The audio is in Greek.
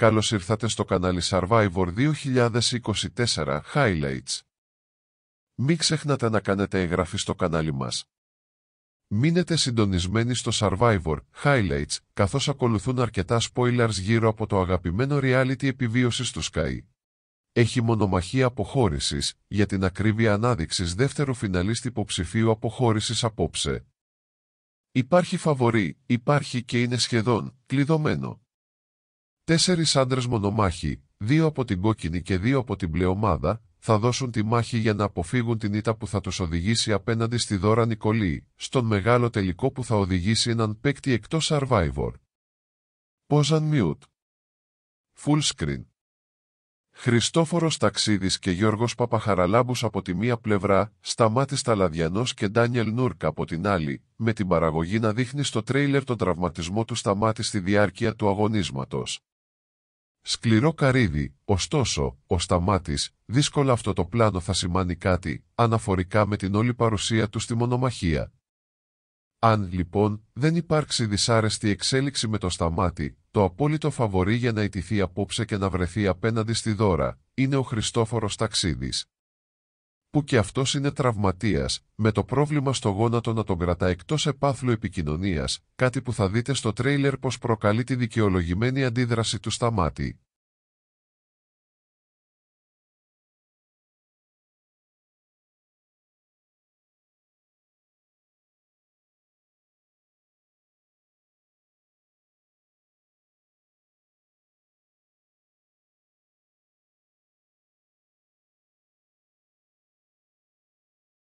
Καλώς ήρθατε στο κανάλι Survivor 2024 Highlights. Μην ξεχνάτε να κάνετε εγγραφή στο κανάλι μας. Μείνετε συντονισμένοι στο Survivor Highlights, καθώς ακολουθούν αρκετά spoilers γύρω από το αγαπημένο reality επιβίωσης του Sky. Έχει μονομαχία αποχώρησης, για την ακρίβεια ανάδειξης δεύτερου φιναλίστη υποψηφίου αποχώρησης απόψε. Υπάρχει φαβορή, υπάρχει και είναι σχεδόν κλειδωμένο. Τέσσερις άντρες μονομάχοι, δύο από την κόκκινη και δύο από την μπλε ομάδα, θα δώσουν τη μάχη για να αποφύγουν την ήττα που θα τους οδηγήσει απέναντι στη δώρα Νικολή, στον μεγάλο τελικό που θα οδηγήσει έναν παίκτη εκτός Survivor. Πόζαν Μιούτ. Full Screen Χριστόφορος Ταξίδης και Γιώργος Παπαχαραλάμπους από τη μία πλευρά, Σταμάτης Ταλαδιανό και Ντάνιελ Νούρκα από την άλλη, με την παραγωγή να δείχνει στο τρέιλερ τον τραυματισμό του Σταμάτη στη διάρκεια του αγωνίσματος. Σκληρό καρύδι, ωστόσο, ο Σταμάτης, δύσκολα αυτό το πλάνο θα σημάνει κάτι, αναφορικά με την όλη παρουσία του στη μονομαχία. Αν, λοιπόν, δεν υπάρξει δυσάρεστη εξέλιξη με το Σταμάτη, το απόλυτο φαβορή για να ιτηθεί απόψε και να βρεθεί απέναντι στη δώρα, είναι ο Χριστόφορος Ταξίδης που και αυτός είναι τραυματίας, με το πρόβλημα στο γόνατο να τον κρατά εκτός επάθλου επικοινωνίας, κάτι που θα δείτε στο τρέιλερ πως προκαλεί τη δικαιολογημένη αντίδραση του στα